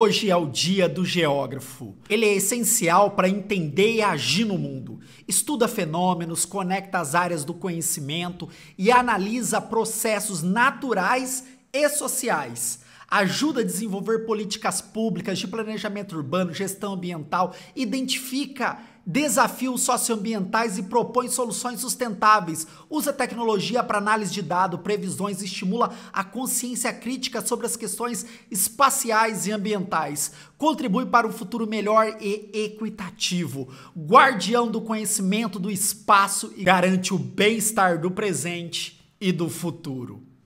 Hoje é o dia do geógrafo. Ele é essencial para entender e agir no mundo. Estuda fenômenos, conecta as áreas do conhecimento e analisa processos naturais e sociais. Ajuda a desenvolver políticas públicas de planejamento urbano, gestão ambiental, identifica desafios socioambientais e propõe soluções sustentáveis. Usa tecnologia para análise de dados, previsões, e estimula a consciência crítica sobre as questões espaciais e ambientais. Contribui para um futuro melhor e equitativo. Guardião do conhecimento do espaço e garante o bem-estar do presente e do futuro.